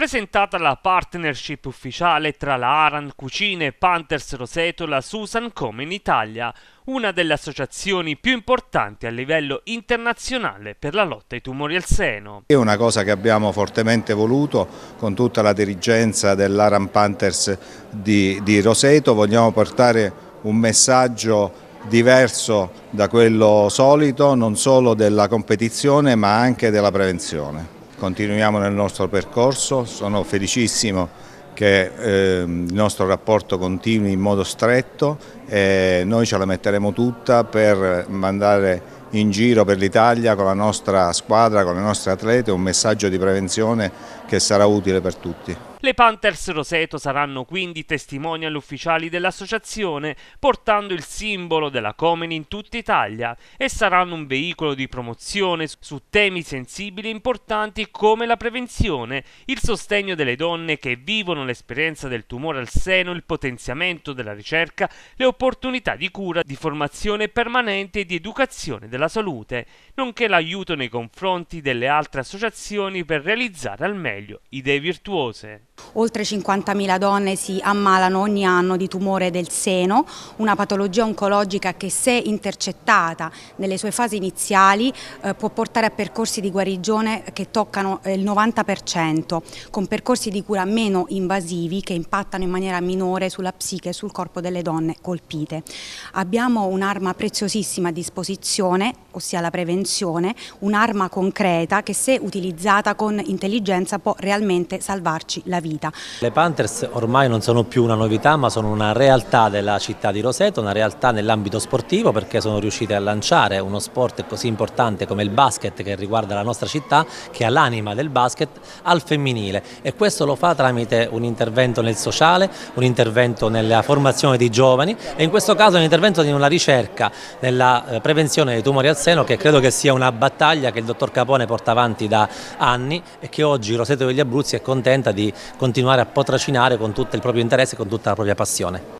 presentata la partnership ufficiale tra la Aran Cucine Panthers Roseto la Susan come in Italia, una delle associazioni più importanti a livello internazionale per la lotta ai tumori al seno. È una cosa che abbiamo fortemente voluto con tutta la dirigenza dell'Aran Panthers di, di Roseto, vogliamo portare un messaggio diverso da quello solito, non solo della competizione ma anche della prevenzione continuiamo nel nostro percorso, sono felicissimo che eh, il nostro rapporto continui in modo stretto eh, noi ce la metteremo tutta per mandare in giro per l'Italia con la nostra squadra, con le nostre atlete, un messaggio di prevenzione che sarà utile per tutti. Le Panthers Roseto saranno quindi testimonial ufficiali dell'associazione, portando il simbolo della Comen in tutta Italia e saranno un veicolo di promozione su temi sensibili e importanti come la prevenzione, il sostegno delle donne che vivono l'esperienza del tumore al seno, il potenziamento della ricerca, le opportunità opportunità di cura, di formazione permanente e di educazione della salute, nonché l'aiuto nei confronti delle altre associazioni per realizzare al meglio idee virtuose. Oltre 50.000 donne si ammalano ogni anno di tumore del seno, una patologia oncologica che se intercettata nelle sue fasi iniziali eh, può portare a percorsi di guarigione che toccano eh, il 90%, con percorsi di cura meno invasivi che impattano in maniera minore sulla psiche e sul corpo delle donne colpite colpite. Abbiamo un'arma preziosissima a disposizione, ossia la prevenzione, un'arma concreta che se utilizzata con intelligenza può realmente salvarci la vita. Le Panthers ormai non sono più una novità ma sono una realtà della città di Roseto, una realtà nell'ambito sportivo perché sono riuscite a lanciare uno sport così importante come il basket che riguarda la nostra città, che ha l'anima del basket, al femminile e questo lo fa tramite un intervento nel sociale, un intervento nella formazione di giovani e in questo caso è un intervento di una ricerca nella eh, prevenzione dei tumori al seno che credo che sia una battaglia che il dottor Capone porta avanti da anni e che oggi Roseto degli Abruzzi è contenta di continuare a potracinare con tutto il proprio interesse e con tutta la propria passione.